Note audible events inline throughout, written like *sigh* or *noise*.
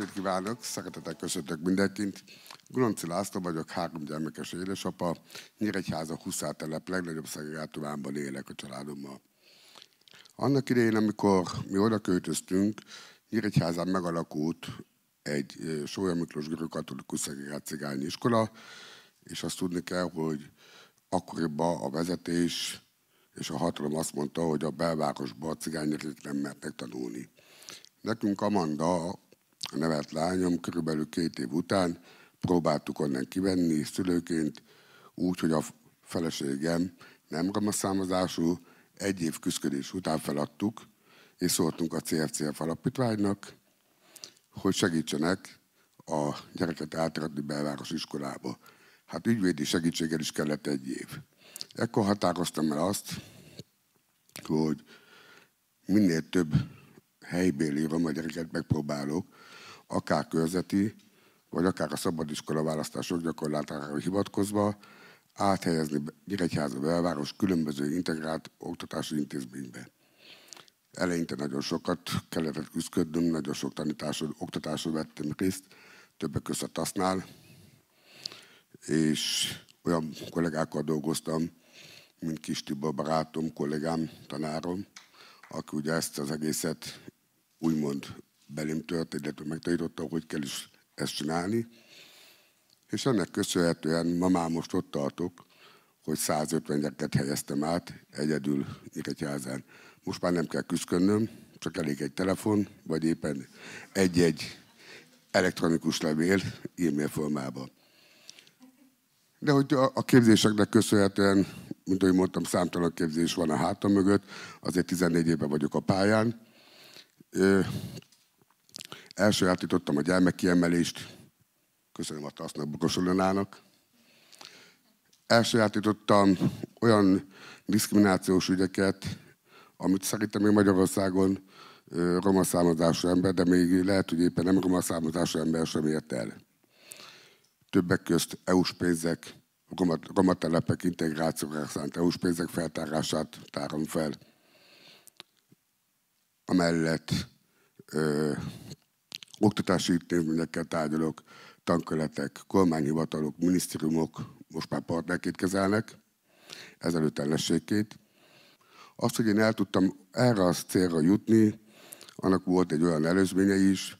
estét kívánok, szeretetek köszöntök mindenkit. Gulonci László vagyok, három gyermekes édesapa, Nyíregyháza Huszár telep legnagyobb szegregátumában élek a családommal. Annak idején, amikor mi oda költöztünk, Nyíregyházán megalakult egy Sója Miklós görög katolikus szegregált cigányi iskola, és azt tudni kell, hogy akkoriban a vezetés és a hatalom azt mondta, hogy a belvárosban a cigányok nem mertek tanulni. Nekünk Amanda nevelt lányom körülbelül két év után próbáltuk onnan kivenni szülőként, úgy, hogy a feleségem nem ramaszámozású, egy év küzdködés után feladtuk, és szóltunk a CFCF alapítványnak, hogy segítsenek a gyereket átradni belváros iskolába. Hát ügyvédi segítséggel is kellett egy év. Ekkor határoztam el azt, hogy minél több helybéli roma gyereket megpróbálok, akár körzeti, vagy akár a szabadiskola választások gyakorlatára hivatkozva áthelyezni Nyíregyháza belváros különböző integrált oktatási intézménybe. Eleinte nagyon sokat kellett küzdködnöm, nagyon sok tanításon, oktatáson vettem részt, többek között a TASZ-nál, és olyan kollégákkal dolgoztam, mint Kis Tibor barátom, kollégám, tanárom, aki ugye ezt az egészet úgymond belém tört, illetve megtanította, hogy kell is ezt csinálni. És ennek köszönhetően ma már most ott tartok, hogy 150 gyereket helyeztem át egyedül Nyíregyházán. Most már nem kell küzdködnöm, csak elég egy telefon, vagy éppen egy-egy elektronikus levél e-mail formában. De hogy a képzéseknek köszönhetően, mint ahogy mondtam, számtalan képzés van a hátam mögött, azért 14 éve vagyok a pályán, Ö, elsajátítottam a gyermekkiemelést, köszönöm a tasznak nak Bokosolanának. Elsajátítottam olyan diszkriminációs ügyeket, amit szerintem még Magyarországon ö, roma származású ember, de még lehet, hogy éppen nem roma származású ember sem ért el. Többek közt EU-s pénzek, roma, roma telepek integrációra szánt EU-s pénzek feltárását tárom fel – amellett ö, oktatási intézményekkel tárgyalok, tankövetek, kormányhivatalok, minisztériumok most már partnerként kezelnek, ezelőtt ellenségként. Azt, hogy én el tudtam erre a célra jutni, annak volt egy olyan előzménye is,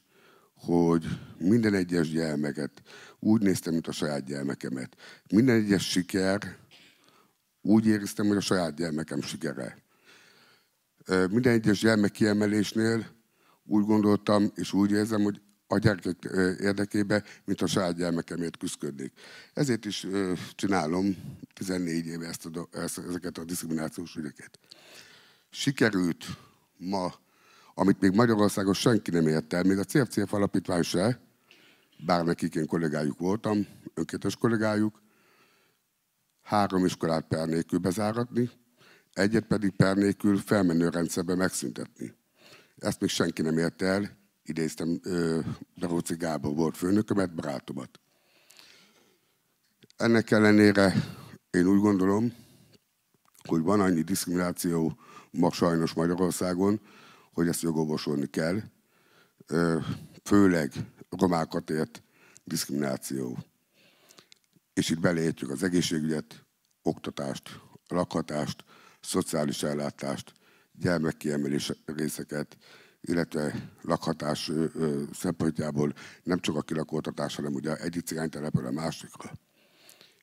hogy minden egyes gyermeket úgy néztem, mint a saját gyermekemet. Minden egyes siker úgy éreztem, hogy a saját gyermekem sikere. Minden egyes gyermek kiemelésnél úgy gondoltam, és úgy érzem, hogy a gyerekek érdekébe, mint a saját gyermekemért küzdködnék. Ezért is csinálom 14 éve ezt a, ezeket a diszkriminációs ügyeket. Sikerült ma, amit még Magyarországon senki nem ért el, még a CFCF alapítvány se, bár nekik én kollégájuk voltam, önkéntes kollégájuk, három iskolát per nélkül bezáratni, egyet pedig per nélkül felmenő rendszerbe megszüntetni. Ezt még senki nem érte el, idéztem Daróci Gábor volt főnökömet, barátomat. Ennek ellenére én úgy gondolom, hogy van annyi diszkrimináció ma sajnos Magyarországon, hogy ezt jogorvosolni kell, főleg romákat ért diszkrimináció. És itt beleértjük az egészségügyet, oktatást, lakhatást, szociális ellátást, gyermekkiemelés részeket, illetve lakhatás szempontjából nem csak a kilakoltatás, hanem ugye egyik cigánytelepről a másikra.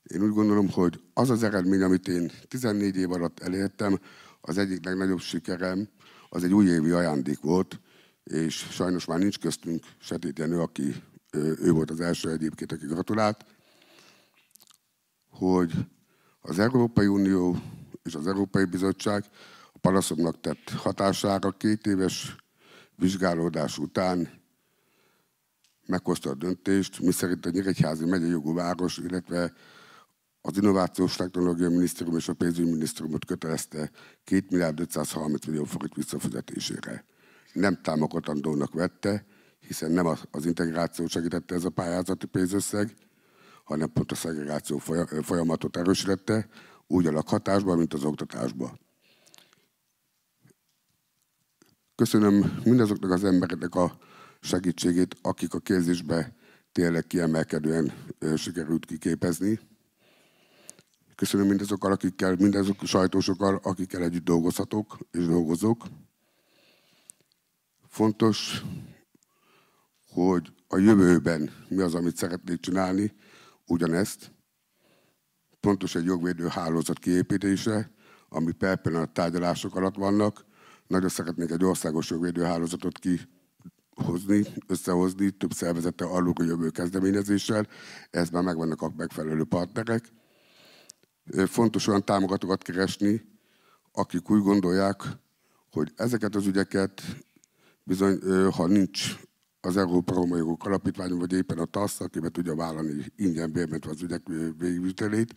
Én úgy gondolom, hogy az az eredmény, amit én 14 év alatt elértem, az egyik legnagyobb sikerem, az egy újévi ajándék volt, és sajnos már nincs köztünk Setét Jenő, aki ő volt az első egyébként, aki gratulált, hogy az Európai Unió és az Európai Bizottság a panaszoknak tett hatására két éves vizsgálódás után meghozta a döntést, miszerint a Nyíregyházi megye jogú város, illetve az Innovációs Technológia Minisztérium és a Pénzügyminisztériumot kötelezte 2 milliárd 530 millió forint visszafizetésére. Nem támogatandónak vette, hiszen nem az integráció segítette ez a pályázati pénzösszeg, hanem pont a szegregáció folyamatot erősítette, úgy a lakhatásban, mint az oktatásban. Köszönöm mindazoknak az embereknek a segítségét, akik a kérdésbe tényleg kiemelkedően sikerült kiképezni. Köszönöm mindazokkal, akikkel, mindazok sajtósokkal, akikkel együtt dolgozhatok és dolgozok. Fontos, hogy a jövőben mi az, amit szeretnék csinálni, ugyanezt fontos egy jogvédő hálózat kiépítése, ami per pillanat tárgyalások alatt vannak. Nagyon szeretnék egy országos jogvédő hálózatot kihozni, összehozni, több szervezettel alul a jövő kezdeményezéssel. Ez már megvannak a megfelelő partnerek. Fontos olyan támogatókat keresni, akik úgy gondolják, hogy ezeket az ügyeket bizony, ha nincs az Európa Római Jogok Alapítványon, vagy éppen a TASZ, be tudja vállalni ingyen bérmentve az ügyek végvitelét,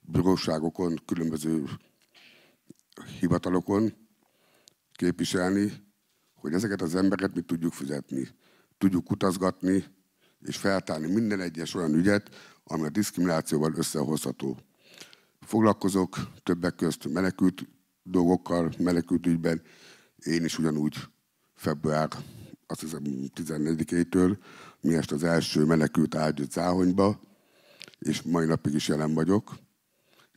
bíróságokon, különböző hivatalokon képviselni, hogy ezeket az embereket mi tudjuk fizetni, tudjuk utazgatni, és feltárni minden egyes olyan ügyet, ami a diszkriminációval összehozható. Foglalkozok többek közt menekült dolgokkal, menekült ügyben, én is ugyanúgy február azt hiszem 14-től, mi ezt az első menekült áldott Záhonyba, és mai napig is jelen vagyok.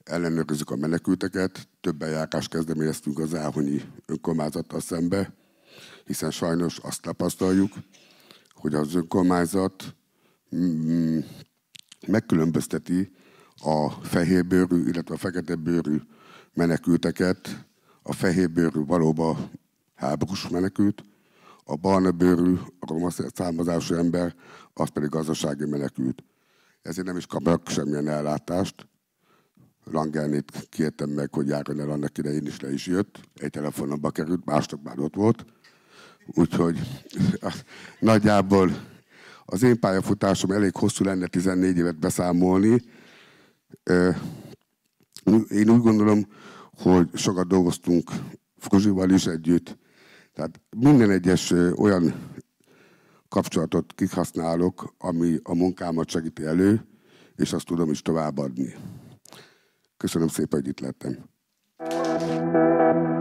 Ellenőrizzük a menekülteket, több eljárást kezdeményeztünk az Záhonyi önkormányzattal szembe, hiszen sajnos azt tapasztaljuk, hogy az önkormányzat mm, megkülönbözteti a fehérbőrű, illetve a feketebőrű menekülteket. A fehérbőrű valóban háborús menekült, a barna bőrű, a roma származású ember, az pedig gazdasági menekült. Ezért nem is kapnak semmilyen ellátást. Langelnét kértem meg, hogy járjon el annak idején is le is jött. Egy telefonomba került, másnap már ott volt. Úgyhogy *laughs* nagyjából az én pályafutásom elég hosszú lenne 14 évet beszámolni. Én úgy gondolom, hogy sokat dolgoztunk Fruzsival is együtt, tehát minden egyes olyan kapcsolatot kihasználok, ami a munkámat segíti elő, és azt tudom is továbbadni. Köszönöm szépen, hogy itt lettem. Thank you.